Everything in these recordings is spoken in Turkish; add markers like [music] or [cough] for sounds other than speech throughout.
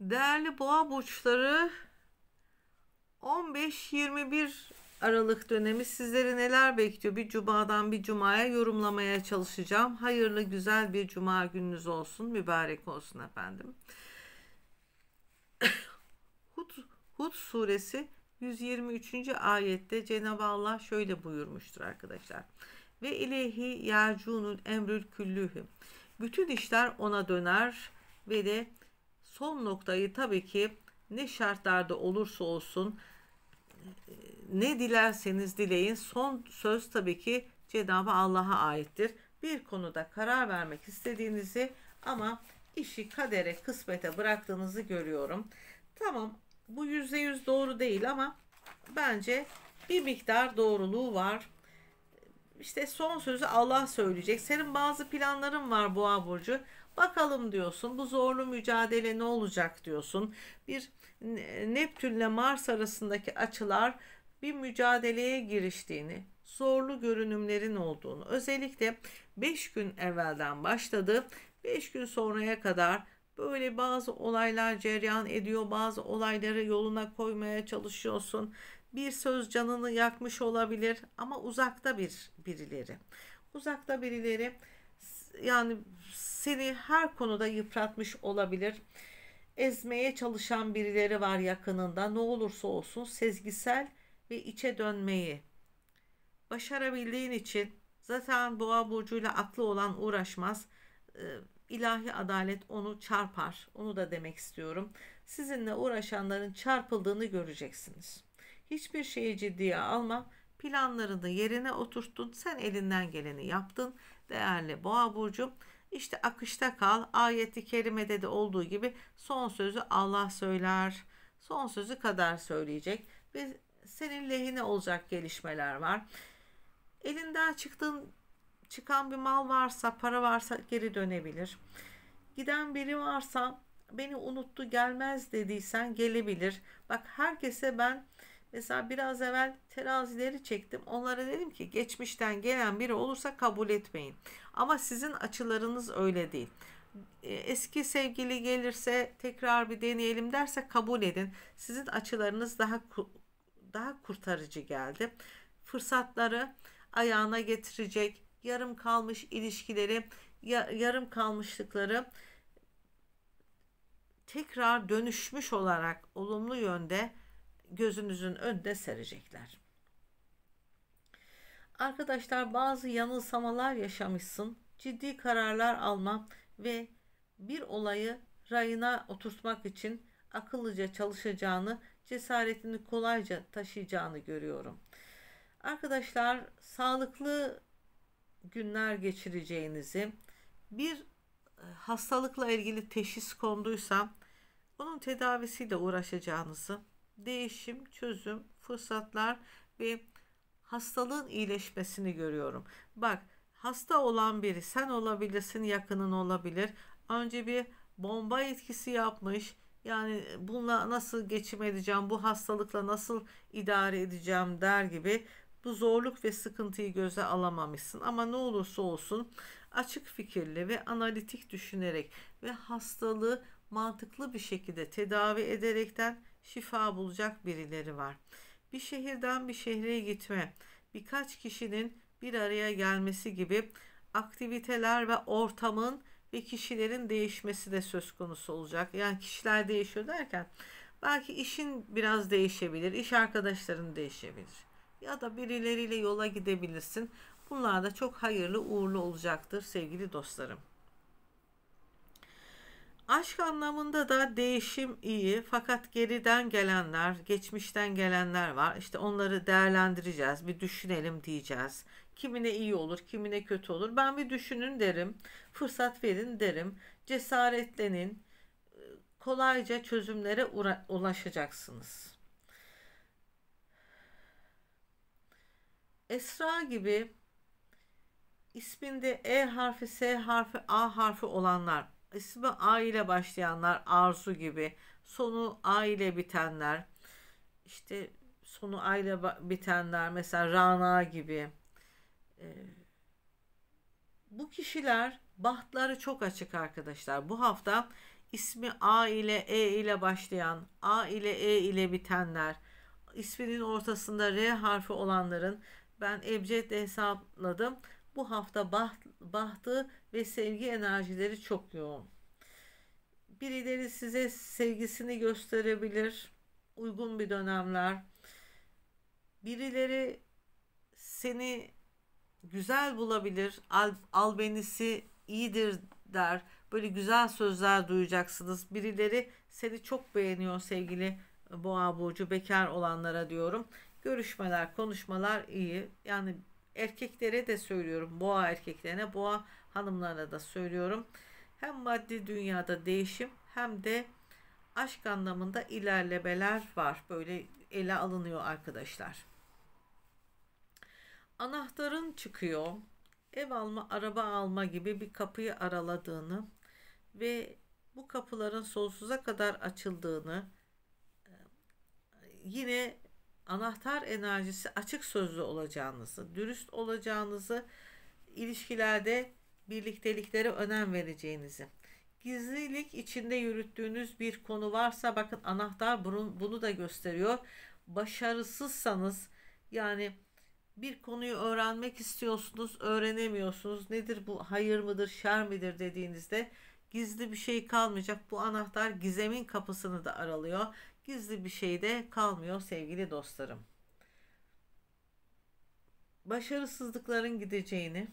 Değerli boğa burçları 15-21 Aralık dönemi sizleri neler bekliyor? Bir cumadan bir cumaya yorumlamaya çalışacağım. Hayırlı güzel bir cuma gününüz olsun. Mübarek olsun efendim. [coughs] Hud, Hud suresi 123. ayette Cenab-ı Allah şöyle buyurmuştur arkadaşlar. Ve ilehi yercunun emrül küllühü. Bütün işler ona döner ve de son noktayı tabii ki ne şartlarda olursa olsun e, ne dilerseniz dileyin son söz tabii ki Cenab-ı Allah'a aittir. Bir konuda karar vermek istediğinizi ama işi kadere kısmete bıraktığınızı görüyorum. Tamam bu yüzde yüz doğru değil ama bence bir miktar doğruluğu var. İşte son sözü Allah söyleyecek. Senin bazı planların var Boğa Burcu. Bakalım diyorsun bu zorlu mücadele ne olacak diyorsun. Bir Neptünle Mars arasındaki açılar bir mücadeleye giriştiğini, zorlu görünümlerin olduğunu özellikle 5 gün evvelden başladı. 5 gün sonraya kadar böyle bazı olaylar cereyan ediyor. Bazı olayları yoluna koymaya çalışıyorsun. Bir söz canını yakmış olabilir ama uzakta bir birileri. Uzakta birileri yani seni her konuda yıpratmış olabilir. Ezmeye çalışan birileri var yakınında. Ne olursa olsun sezgisel ve içe dönmeyi başarabildiğin için zaten boğa burcuyla aklı olan uğraşmaz. Ee, ilahi adalet onu çarpar. Onu da demek istiyorum. Sizinle uğraşanların çarpıldığını göreceksiniz. Hiçbir şeyi ciddiye alma. Planlarını yerine oturttun. Sen elinden geleni yaptın. Değerli Boğa burcu İşte akışta kal. Ayeti kerimede de olduğu gibi son sözü Allah söyler. Son sözü kadar söyleyecek ve senin lehine olacak gelişmeler var. Elinden çıktığın çıkan bir mal varsa, para varsa geri dönebilir. Giden biri varsa beni unuttu gelmez dediysen gelebilir. Bak herkese ben Mesela biraz evvel terazileri çektim. Onlara dedim ki geçmişten gelen biri olursa kabul etmeyin. Ama sizin açılarınız öyle değil. E, eski sevgili gelirse tekrar bir deneyelim derse kabul edin. Sizin açılarınız daha daha kurtarıcı geldi. Fırsatları ayağına getirecek yarım kalmış ilişkileri, yarım kalmışlıkları tekrar dönüşmüş olarak olumlu yönde gözünüzün önünde serecekler. Arkadaşlar bazı yanılsamalar yaşamışsın. Ciddi kararlar alma ve bir olayı rayına oturtmak için akıllıca çalışacağını, cesaretini kolayca taşıyacağını görüyorum. Arkadaşlar sağlıklı günler geçireceğinizi, bir e, hastalıkla ilgili teşhis konduysa bunun tedavisiyle uğraşacağınızı değişim, çözüm, fırsatlar ve hastalığın iyileşmesini görüyorum. Bak hasta olan biri sen olabilirsin yakının olabilir. Önce bir bomba etkisi yapmış. Yani bununla nasıl geçim edeceğim, bu hastalıkla nasıl idare edeceğim der gibi bu zorluk ve sıkıntıyı göze alamamışsın. Ama ne olursa olsun açık fikirli ve analitik düşünerek ve hastalığı mantıklı bir şekilde tedavi ederekten şifa bulacak birileri var. Bir şehirden bir şehre gitme, birkaç kişinin bir araya gelmesi gibi aktiviteler ve ortamın ve kişilerin değişmesi de söz konusu olacak. Yani kişiler değişiyor derken belki işin biraz değişebilir, iş arkadaşların değişebilir. Ya da birileriyle yola gidebilirsin. Bunlar da çok hayırlı uğurlu olacaktır sevgili dostlarım. Aşk anlamında da değişim iyi fakat geriden gelenler, geçmişten gelenler var. İşte onları değerlendireceğiz, bir düşünelim diyeceğiz. Kimine iyi olur, kimine kötü olur. Ben bir düşünün derim, fırsat verin derim, cesaretlenin. Kolayca çözümlere ulaşacaksınız. Esra gibi isminde E harfi, S harfi, A harfi olanlar ismi A ile başlayanlar arzu gibi. Sonu A ile bitenler. işte sonu A ile bitenler mesela Rana gibi. E, bu kişiler bahtları çok açık arkadaşlar. Bu hafta ismi A ile E ile başlayan, A ile E ile bitenler, isminin ortasında R harfi olanların ben Ebced'de hesapladım. Bu hafta baht, bahtı ve sevgi enerjileri çok yoğun. Birileri size sevgisini gösterebilir. Uygun bir dönemler. Birileri seni güzel bulabilir. Al, albenisi iyidir der. Böyle güzel sözler duyacaksınız. Birileri seni çok beğeniyor sevgili boğa burcu bekar olanlara diyorum. Görüşmeler, konuşmalar iyi. Yani erkeklere de söylüyorum. Boğa erkeklerine, boğa hanımlarına da söylüyorum. Hem maddi dünyada değişim hem de aşk anlamında ilerlemeler var. Böyle ele alınıyor arkadaşlar. Anahtarın çıkıyor. Ev alma, araba alma gibi bir kapıyı araladığını ve bu kapıların sonsuza kadar açıldığını e, yine anahtar enerjisi açık sözlü olacağınızı, dürüst olacağınızı, ilişkilerde birlikteliklere önem vereceğinizi. Gizlilik içinde yürüttüğünüz bir konu varsa bakın anahtar bunu, da gösteriyor. Başarısızsanız yani bir konuyu öğrenmek istiyorsunuz, öğrenemiyorsunuz. Nedir bu? Hayır mıdır, şer midir dediğinizde gizli bir şey kalmayacak. Bu anahtar gizemin kapısını da aralıyor. Gizli bir şey de kalmıyor sevgili dostlarım. Başarısızlıkların gideceğini,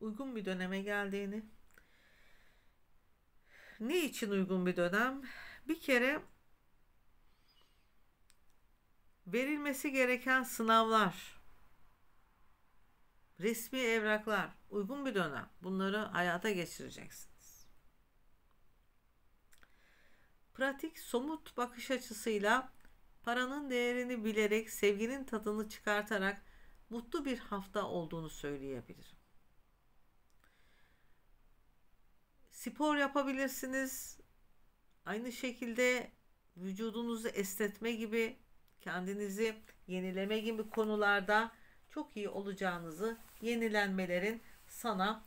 uygun bir döneme geldiğini. Ne için uygun bir dönem? Bir kere verilmesi gereken sınavlar, resmi evraklar, uygun bir dönem. Bunları hayata geçireceksin. Pratik, somut bakış açısıyla paranın değerini bilerek, sevginin tadını çıkartarak mutlu bir hafta olduğunu söyleyebilirim. Spor yapabilirsiniz. Aynı şekilde vücudunuzu esnetme gibi, kendinizi yenileme gibi konularda çok iyi olacağınızı, yenilenmelerin sana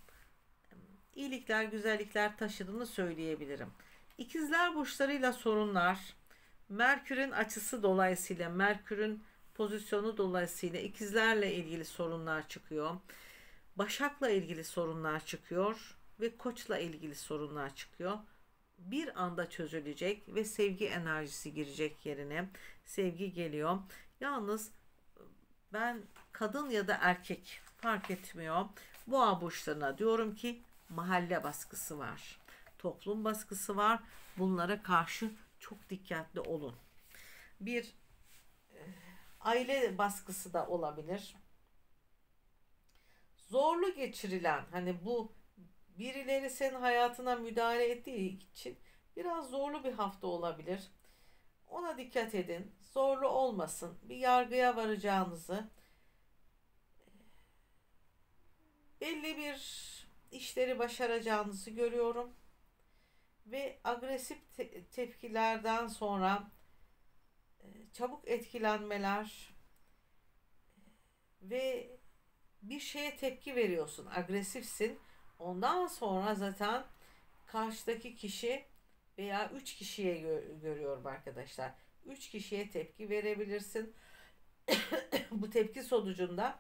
iyilikler, güzellikler taşıdığını söyleyebilirim. İkizler burçlarıyla sorunlar. Merkür'ün açısı dolayısıyla, Merkür'ün pozisyonu dolayısıyla ikizlerle ilgili sorunlar çıkıyor. Başak'la ilgili sorunlar çıkıyor ve Koç'la ilgili sorunlar çıkıyor. Bir anda çözülecek ve sevgi enerjisi girecek yerine. Sevgi geliyor. Yalnız ben kadın ya da erkek fark etmiyor. Boğa burçlarına diyorum ki mahalle baskısı var toplum baskısı var. Bunlara karşı çok dikkatli olun. Bir e, aile baskısı da olabilir. Zorlu geçirilen hani bu birileri senin hayatına müdahale ettiği için biraz zorlu bir hafta olabilir. Ona dikkat edin. Zorlu olmasın. Bir yargıya varacağınızı e, belli bir işleri başaracağınızı görüyorum ve agresif te- tepkilerden sonra e, çabuk etkilenmeler e, ve bir şeye tepki veriyorsun, agresifsin. Ondan sonra zaten karşıdaki kişi veya üç kişiye gör- görüyorum arkadaşlar. üç kişiye tepki verebilirsin. [coughs] Bu tepki sonucunda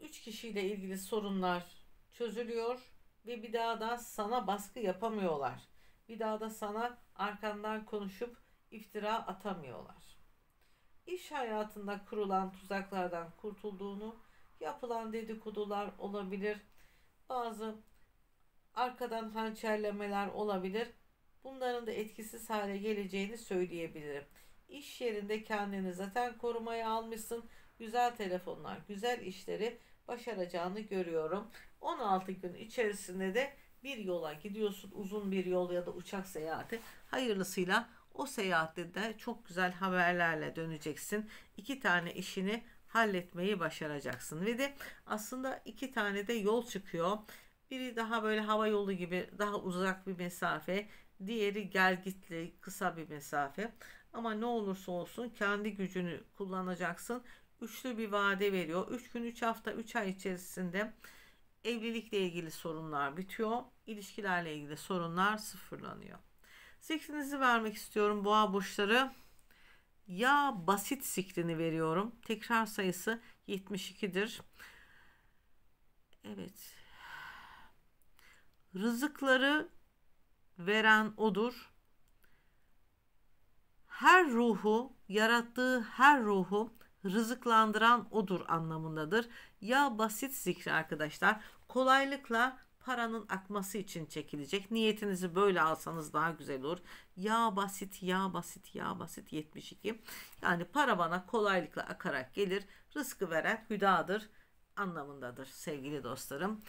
üç kişiyle ilgili sorunlar çözülüyor ve bir daha da sana baskı yapamıyorlar. Bir daha da sana arkandan konuşup iftira atamıyorlar. İş hayatında kurulan tuzaklardan kurtulduğunu, yapılan dedikodular olabilir, bazı arkadan hançerlemeler olabilir. Bunların da etkisiz hale geleceğini söyleyebilirim. İş yerinde kendini zaten korumaya almışsın. Güzel telefonlar, güzel işleri başaracağını görüyorum. 16 gün içerisinde de bir yola gidiyorsun. Uzun bir yol ya da uçak seyahati. Hayırlısıyla o seyahatte de çok güzel haberlerle döneceksin. İki tane işini halletmeyi başaracaksın. Ve de aslında iki tane de yol çıkıyor. Biri daha böyle hava yolu gibi daha uzak bir mesafe. Diğeri gel gitli kısa bir mesafe. Ama ne olursa olsun kendi gücünü kullanacaksın. Üçlü bir vade veriyor. Üç gün, üç hafta, üç ay içerisinde Evlilikle ilgili sorunlar bitiyor. İlişkilerle ilgili sorunlar sıfırlanıyor. Zikrinizi vermek istiyorum boğa burçları. Ya basit zikrini veriyorum. Tekrar sayısı 72'dir. Evet. Rızıkları veren odur. Her ruhu, yarattığı her ruhu rızıklandıran odur anlamındadır. Ya basit zikri arkadaşlar kolaylıkla paranın akması için çekilecek. Niyetinizi böyle alsanız daha güzel olur. Ya basit, ya basit, ya basit 72. Yani para bana kolaylıkla akarak gelir. Rızkı veren hüdadır anlamındadır sevgili dostlarım.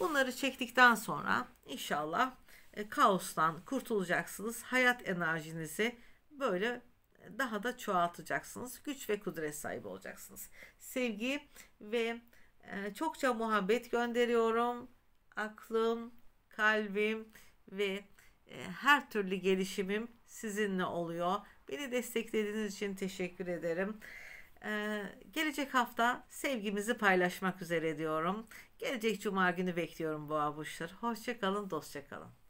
Bunları çektikten sonra inşallah e, kaostan kurtulacaksınız. Hayat enerjinizi böyle e, daha da çoğaltacaksınız. Güç ve kudret sahibi olacaksınız. Sevgi ve ee, çokça muhabbet gönderiyorum. Aklım, kalbim ve e, her türlü gelişimim sizinle oluyor. Beni desteklediğiniz için teşekkür ederim. Ee, gelecek hafta sevgimizi paylaşmak üzere diyorum. Gelecek cuma günü bekliyorum bu burçları. Hoşçakalın, dostçakalın.